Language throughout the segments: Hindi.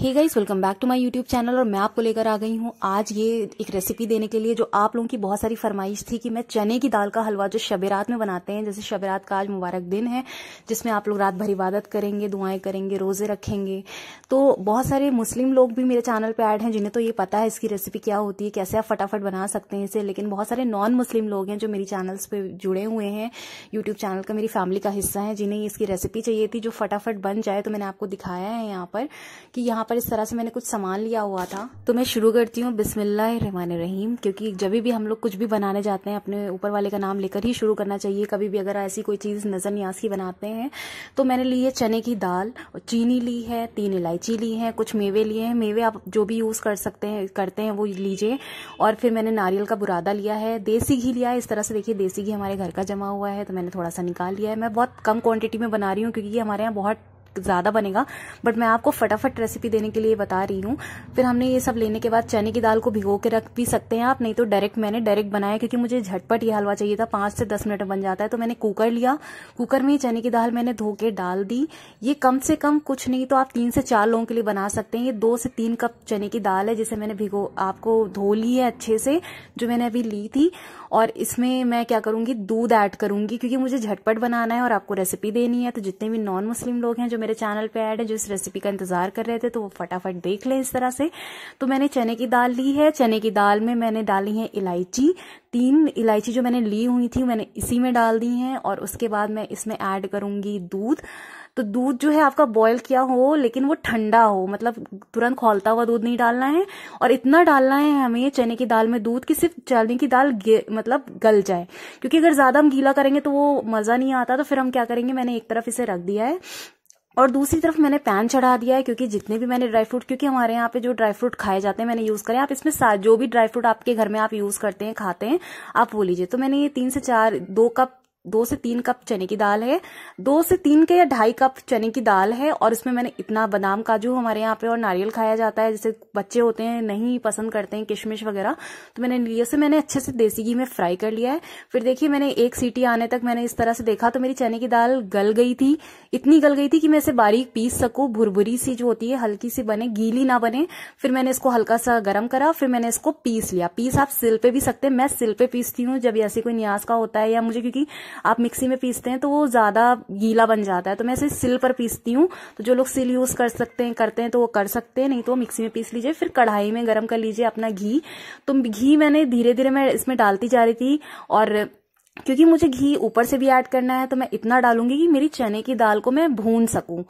hey guys welcome back to my YouTube channel और मैं आपको लेकर आ गई हूँ आज ये एक रेसिपी देने के लिए जो आप लोगों की बहुत सारी फरमाइश थी कि मैं चने की दाल का हलवा जो शबेरात में बनाते हैं जैसे शबेरात का आज मुबारक दिन है जिसमें आप लोग रात भर इबादत करेंगे दुआएं करेंगे रोजे रखेंगे तो बहुत सारे मुस्लिम लोग भी मेरे चैनल पर एड हैं जिन्हें तो ये पता है इसकी रेसिपी क्या होती है कैसे आप फटाफट बना सकते हैं इसे लेकिन बहुत सारे नॉन मुस्लिम लोग हैं जो मेरी चैनल्स पर जुड़े हुए हैं यूट्यूब चैनल का मेरी फैमिली का हिस्सा है जिन्हें इसकी रेसिपी चाहिए थी जो फटाफट बन जाए तो मैंने आपको दिखाया है यहाँ पर कि यहाँ पर इस तरह से मैंने कुछ सामान लिया हुआ था तो मैं शुरू करती हूँ बिस्मिल्लाहमान रहीम क्योंकि जब भी हम लोग कुछ भी बनाने जाते हैं अपने ऊपर वाले का नाम लेकर ही शुरू करना चाहिए कभी भी अगर ऐसी कोई चीज़ नज़र न्यास की बनाते हैं तो मैंने ली है चने की दाल और चीनी ली है तीन इलायची ली है कुछ मेवे लिए हैं मेवे आप जो भी यूज़ कर सकते हैं करते हैं वो लीजिए और फिर मैंने नारियल का बुरादा लिया है देसी घी लिया है इस तरह से देखिए देसी घी हमारे घर का जमा हुआ है तो मैंने थोड़ा सा निकाल लिया है मैं बहुत कम क्वांटिटी में बना रही हूँ क्योंकि हमारे यहाँ बहुत ज़्यादा बनेगा बट मैं आपको फटाफट रेसिपी देने के लिए बता रही हूँ फिर हमने ये सब लेने के बाद चने की दाल को भिगो के रख भी सकते हैं आप नहीं तो डायरेक्ट मैंने डायरेक्ट बनाया क्योंकि मुझे झटपट ये हलवा चाहिए था पांच से दस मिनट बन जाता है तो मैंने कुकर लिया कुकर में चने की दाल मैंने धो के डाल दी ये कम से कम कुछ नहीं तो आप तीन से चार लोगों के लिए बना सकते हैं ये दो से तीन कप चने की दाल है जिसे मैंने भिगो आपको धो ली है अच्छे से जो मैंने अभी ली थी और इसमें मैं क्या करूंगी दूध ऐड करूंगी क्योंकि मुझे झटपट बनाना है और आपको रेसिपी देनी है तो जितने भी नॉन मुस्लिम लोग हैं जो मेरे चैनल पे ऐड है जो इस रेसिपी का इंतजार कर रहे थे तो वो फटाफट देख लें इस तरह से तो मैंने चने की दाल ली है चने की दाल में मैंने डाली है इलायची तीन इलायची जो मैंने ली हुई थी मैंने इसी में डाल दी है और उसके बाद मैं इसमें ऐड करूंगी दूध तो दूध जो है आपका बॉयल किया हो लेकिन वो ठंडा हो मतलब तुरंत खोलता हुआ दूध नहीं डालना है और इतना डालना है हमें चने की दाल में दूध कि सिर्फ चने की दाल मतलब गल जाए क्योंकि अगर ज्यादा हम गीला करेंगे तो वो मजा नहीं आता तो फिर हम क्या करेंगे मैंने एक तरफ इसे रख दिया है और दूसरी तरफ मैंने पैन चढ़ा दिया है क्योंकि जितने भी मैंने ड्राई फ्रूट क्योंकि हमारे यहाँ पे जो ड्राई फ्रूट खाए जाते हैं मैंने यूज करें आप इसमें जो भी ड्राई फ्रूट आपके घर में आप यूज करते हैं खाते हैं आप वो लीजिए तो मैंने ये तीन से चार दो कप दो से तीन कप चने की दाल है दो से तीन के या ढाई कप चने की दाल है और इसमें मैंने इतना बादाम काजू हमारे यहाँ पे और नारियल खाया जाता है जैसे बच्चे होते हैं नहीं पसंद करते हैं किशमिश वगैरह तो मैंने लिए से मैंने अच्छे से देसी घी में फ्राई कर लिया है फिर देखिए मैंने एक सीटी आने तक मैंने इस तरह से देखा तो मेरी चने की दाल गल गई थी इतनी गल गई थी कि मैं इसे बारीक पीस सकूँ भुरभुरी सी जो होती है हल्की सी बने गीली ना बने फिर मैंने इसको हल्का सा गर्म करा फिर मैंने इसको पीस लिया पीस आप सिल पे भी सकते हैं मैं सिल पे पीसती हूँ जब ऐसे कोई न्यास का होता है या मुझे क्योंकि आप मिक्सी में पीसते हैं तो वो ज्यादा गीला बन जाता है तो मैं इसे सिल पर पीसती हूँ तो जो लोग सिल यूज कर सकते हैं करते हैं तो वो कर सकते हैं नहीं तो मिक्सी में पीस लीजिए फिर कढ़ाई में गर्म कर लीजिए अपना घी तो घी मैंने धीरे धीरे मैं इसमें डालती जा रही थी और क्योंकि मुझे घी ऊपर से भी ऐड करना है तो मैं इतना डालूंगी कि मेरी चने की दाल को मैं भून सकूं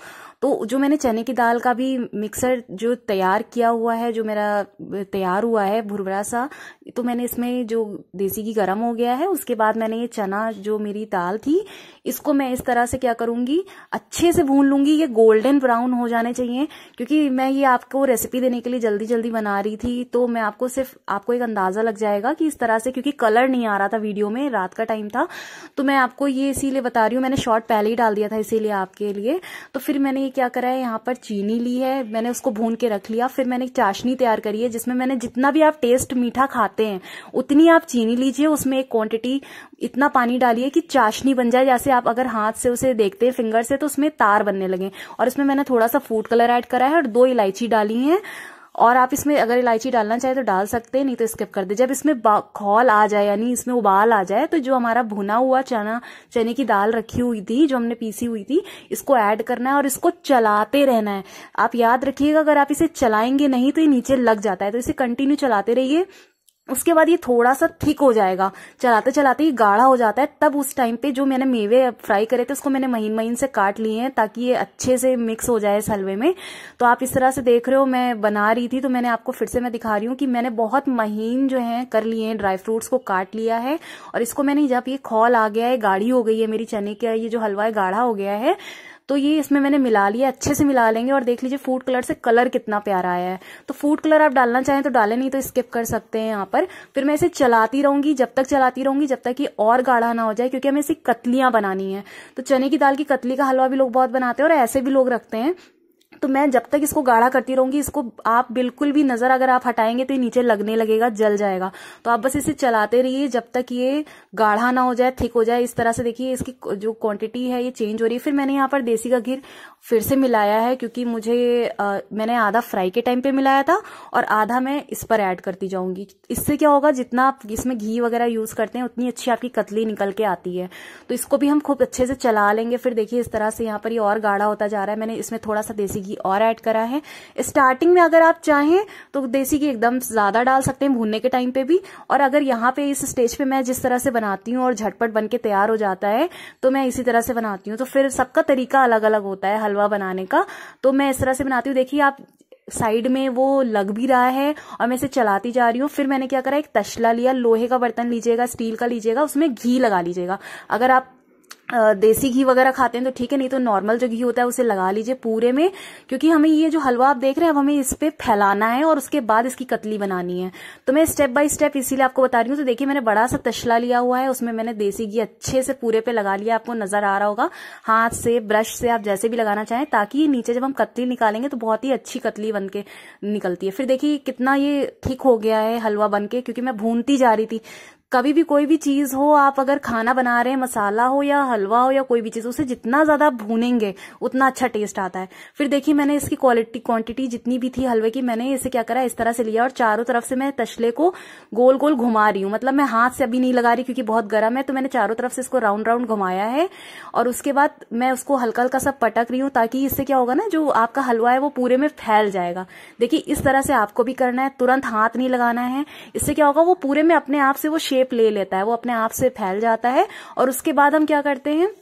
तो जो मैंने चने की दाल का भी मिक्सर जो तैयार किया हुआ है जो मेरा तैयार हुआ है भुरभरा सा तो मैंने इसमें जो देसी घी गर्म हो गया है उसके बाद मैंने ये चना जो मेरी दाल थी इसको मैं इस तरह से क्या करूंगी अच्छे से भून लूंगी ये गोल्डन ब्राउन हो जाने चाहिए क्योंकि मैं ये आपको रेसिपी देने के लिए जल्दी जल्दी बना रही थी तो मैं आपको सिर्फ आपको एक अंदाजा लग जाएगा कि इस तरह से क्योंकि कलर नहीं आ रहा था वीडियो में रात का टाइम था तो मैं आपको ये इसीलिए बता रही हूँ मैंने शॉर्ट पहले ही डाल दिया था इसीलिए आपके लिए तो फिर मैंने ये क्या करा है यहाँ पर चीनी ली है मैंने उसको भून के रख लिया फिर मैंने चाशनी तैयार करी है जिसमें मैंने जितना भी आप टेस्ट मीठा खाते हैं उतनी आप चीनी लीजिए उसमें एक क्वांटिटी इतना पानी डालिए कि चाशनी बन जाए जैसे आप अगर हाथ से उसे देखते हैं फिंगर से तो उसमें तार बनने लगे और इसमें मैंने थोड़ा सा फूड कलर ऐड करा है और दो इलायची डाली है और आप इसमें अगर इलायची डालना चाहे तो डाल सकते हैं नहीं तो स्किप कर दे जब इसमें खौल आ जाए यानी इसमें उबाल आ जाए तो जो हमारा भुना हुआ चना चने की दाल रखी हुई थी जो हमने पीसी हुई थी इसको ऐड करना है और इसको चलाते रहना है आप याद रखिएगा अगर आप इसे चलाएंगे नहीं तो ये नीचे लग जाता है तो इसे कंटिन्यू चलाते रहिए उसके बाद ये थोड़ा सा थिक हो जाएगा चलाते चलाते ये गाढ़ा हो जाता है तब उस टाइम पे जो मैंने मेवे फ्राई करे थे उसको मैंने महीन महीन से काट लिए हैं ताकि ये अच्छे से मिक्स हो जाए इस हलवे में तो आप इस तरह से देख रहे हो मैं बना रही थी तो मैंने आपको फिर से मैं दिखा रही हूँ कि मैंने बहुत महीन जो है कर लिए हैं ड्राई फ्रूट्स को काट लिया है और इसको मैंने जब ये खोल आ गया है गाढ़ी हो गई है मेरी चने का ये जो हलवा है गाढ़ा हो गया है तो ये इसमें मैंने मिला लिया अच्छे से मिला लेंगे और देख लीजिए फूड कलर से कलर कितना प्यारा आया है तो फूड कलर आप डालना चाहें तो डालें नहीं तो स्किप कर सकते हैं यहाँ पर फिर मैं इसे चलाती रहूंगी जब तक चलाती रहूंगी जब तक ये और गाढ़ा ना हो जाए क्योंकि हमें इसी कतलियां बनानी है तो चने की दाल की कतली का हलवा भी लोग बहुत बनाते हैं और ऐसे भी लोग रखते हैं तो मैं जब तक इसको गाढ़ा करती रहूंगी इसको आप बिल्कुल भी नजर अगर आप हटाएंगे तो ये नीचे लगने लगेगा जल जाएगा तो आप बस इसे चलाते रहिए जब तक ये गाढ़ा ना हो जाए थिक हो जाए इस तरह से देखिए इसकी जो क्वांटिटी है ये चेंज हो रही है फिर मैंने यहाँ पर देसी का घी फिर से मिलाया है क्योंकि मुझे आ, मैंने आधा फ्राई के टाइम पे मिलाया था और आधा मैं इस पर ऐड करती जाऊंगी इससे क्या होगा जितना आप इसमें घी वगैरह यूज करते हैं उतनी अच्छी आपकी कतली निकल के आती है तो इसको भी हम खूब अच्छे से चला लेंगे फिर देखिए इस तरह से यहाँ पर ये और गाढ़ा होता जा रहा है मैंने इसमें थोड़ा सा देसी घी घी और ऐड करा है स्टार्टिंग में अगर आप चाहें तो देसी घी एकदम ज़्यादा डाल सकते हैं भूनने के टाइम पे भी और अगर यहाँ पे इस स्टेज पे मैं जिस तरह से बनाती हूँ और झटपट बन के तैयार हो जाता है तो मैं इसी तरह से बनाती हूँ तो फिर सबका तरीका अलग अलग होता है हलवा बनाने का तो मैं इस तरह से बनाती हूँ देखिए आप साइड में वो लग भी रहा है और मैं इसे चलाती जा रही हूँ फिर मैंने क्या करा एक तशला लिया लोहे का बर्तन लीजिएगा स्टील का लीजिएगा उसमें घी लगा लीजिएगा अगर आप देसी घी वगैरह खाते हैं तो ठीक है नहीं तो नॉर्मल जो घी होता है उसे लगा लीजिए पूरे में क्योंकि हमें ये जो हलवा आप देख रहे हैं अब हमें इस पर फैलाना है और उसके बाद इसकी कतली बनानी है तो मैं स्टेप बाय स्टेप इसीलिए आपको बता रही हूँ तो देखिए मैंने बड़ा सा तशला लिया हुआ है उसमें मैंने देसी घी अच्छे से पूरे पे लगा लिया आपको नजर आ रहा होगा हाथ से ब्रश से आप जैसे भी लगाना चाहें ताकि नीचे जब हम कतली निकालेंगे तो बहुत ही अच्छी कतली बन के निकलती है फिर देखिए कितना ये ठीक हो गया है हलवा बन के क्योंकि मैं भूनती जा रही थी कभी भी कोई भी चीज हो आप अगर खाना बना रहे हैं मसाला हो या हलवा हो या कोई भी चीज उसे जितना ज्यादा आप भूनेंगे उतना अच्छा टेस्ट आता है फिर देखिए मैंने इसकी क्वालिटी क्वांटिटी जितनी भी थी हलवे की मैंने इसे क्या करा इस तरह से लिया और चारों तरफ से मैं तशले को गोल गोल घुमा रही हूं मतलब मैं हाथ से अभी नहीं लगा रही क्योंकि बहुत गर्म है तो मैंने चारों तरफ से इसको राउंड राउंड घुमाया है और उसके बाद मैं उसको हल्का हल्का सब पटक रही हूं ताकि इससे क्या होगा ना जो आपका हलवा है वो पूरे में फैल जाएगा देखिए इस तरह से आपको भी करना है तुरंत हाथ नहीं लगाना है इससे क्या होगा वो पूरे में अपने आप से वो शेप शेप ले लेता है वो अपने आप से फैल जाता है और उसके बाद हम क्या करते हैं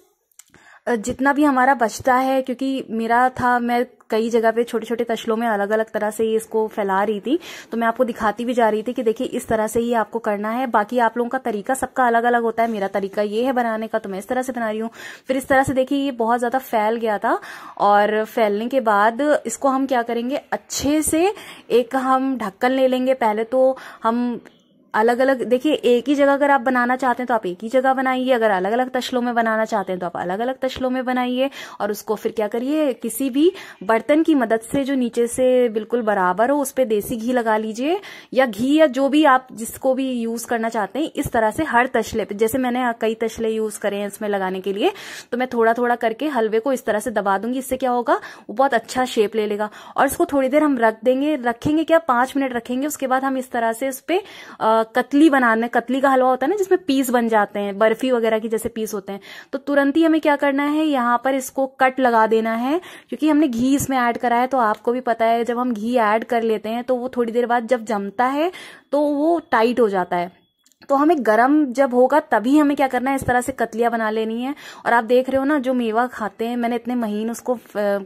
जितना भी हमारा बचता है क्योंकि मेरा था मैं कई जगह पे छोटे छोटे तशलों में अलग अलग तरह से ये इसको फैला रही थी तो मैं आपको दिखाती भी जा रही थी कि देखिए इस तरह से ये आपको करना है बाकी आप लोगों का तरीका सबका अलग अलग होता है मेरा तरीका ये है बनाने का तो मैं इस तरह से बना रही हूँ फिर इस तरह से देखिए ये बहुत ज़्यादा फैल गया था और फैलने के बाद इसको हम क्या करेंगे अच्छे से एक हम ढक्कन ले लेंगे पहले तो हम अलग अलग देखिए एक ही जगह अगर आप बनाना चाहते हैं तो आप एक ही जगह बनाइए अगर अलग अलग तशलों में बनाना चाहते हैं तो आप अलग अलग तशलों में बनाइए और उसको फिर क्या करिए किसी भी बर्तन की मदद से जो नीचे से बिल्कुल बराबर हो उस पर देसी घी लगा लीजिए या घी या जो भी आप जिसको भी यूज करना चाहते हैं इस तरह से हर तशले जैसे मैंने कई तशले यूज करे हैं इसमें लगाने के लिए तो मैं थोड़ा थोड़ा करके हलवे को इस तरह से दबा दूंगी इससे क्या होगा वो बहुत अच्छा शेप ले लेगा और इसको थोड़ी देर हम रख देंगे रखेंगे क्या पांच मिनट रखेंगे उसके बाद हम इस तरह से उस पर कतली बनाने कतली का हलवा होता है ना जिसमें पीस बन जाते हैं बर्फी वगैरह की जैसे पीस होते हैं तो तुरंत ही हमें क्या करना है यहाँ पर इसको कट लगा देना है क्योंकि हमने घी इसमें ऐड करा है तो आपको भी पता है जब हम घी ऐड कर लेते हैं तो वो थोड़ी देर बाद जब जमता है तो वो टाइट हो जाता है तो हमें गर्म जब होगा तभी हमें क्या करना है इस तरह से कतलिया बना लेनी है और आप देख रहे हो ना जो मेवा खाते हैं मैंने इतने महीन उसको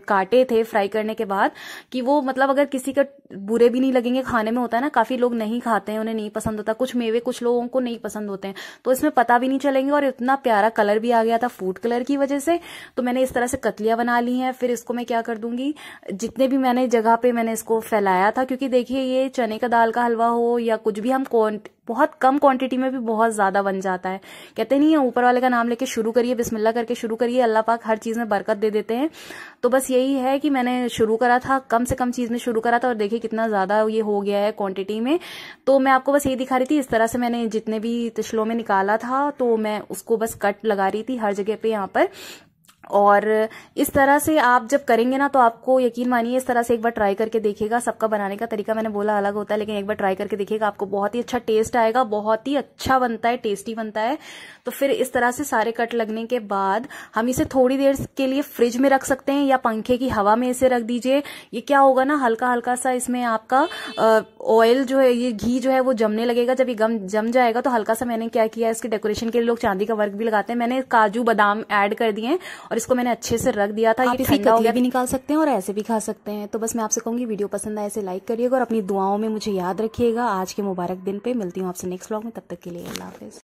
काटे थे फ्राई करने के बाद कि वो मतलब अगर किसी का बुरे भी नहीं लगेंगे खाने में होता है ना काफी लोग नहीं खाते हैं उन्हें नहीं पसंद होता कुछ मेवे कुछ लोगों को नहीं पसंद होते हैं तो इसमें पता भी नहीं चलेंगे और इतना प्यारा कलर भी आ गया था फूड कलर की वजह से तो मैंने इस तरह से कतलिया बना ली है फिर इसको मैं क्या कर दूंगी जितने भी मैंने जगह पे मैंने इसको फैलाया था क्योंकि देखिए ये चने का दाल का हलवा हो या कुछ भी हम बहुत कम क्वांटिटी में भी बहुत ज्यादा बन जाता है कहते नहीं है ऊपर वाले का नाम लेके शुरू करिए बिस्मिल्लाह करके शुरू करिए अल्लाह पाक हर चीज में बरकत दे देते हैं तो बस यही है कि मैंने शुरू करा था कम से कम चीज में शुरू करा था और देखिए कितना ज्यादा ये हो गया है क्वांटिटी में तो मैं आपको बस यही दिखा रही थी इस तरह से मैंने जितने भी तिशलों में निकाला था तो मैं उसको बस कट लगा रही थी हर जगह पे यहाँ पर और इस तरह से आप जब करेंगे ना तो आपको यकीन मानिए इस तरह से एक बार ट्राई करके देखिएगा सबका बनाने का तरीका मैंने बोला अलग होता है लेकिन एक बार ट्राई करके देखिएगा आपको बहुत ही अच्छा टेस्ट आएगा बहुत ही अच्छा बनता है टेस्टी बनता है तो फिर इस तरह से सारे कट लगने के बाद हम इसे थोड़ी देर के लिए फ्रिज में रख सकते हैं या पंखे की हवा में इसे रख दीजिए ये क्या होगा ना हल्का हल्का सा इसमें आपका ऑयल जो है ये घी जो है वो जमने लगेगा जब ये गम जम जाएगा तो हल्का सा मैंने क्या किया इसके डेकोरेशन के लिए लोग चांदी का वर्क भी लगाते हैं मैंने काजू बादाम ऐड कर दिए और इसको मैंने अच्छे से रख दिया था आप इसे भी निकाल सकते हैं और ऐसे भी खा सकते हैं तो बस मैं आपसे कहूँगी वीडियो पसंद आए ऐसे लाइक करिएगा और अपनी दुआओं में मुझे याद रखिएगा आज के मुबारक दिन पे मिलती हूँ आपसे नेक्स्ट ब्लॉग में तब तक के लिए अल्लाह हाफिज़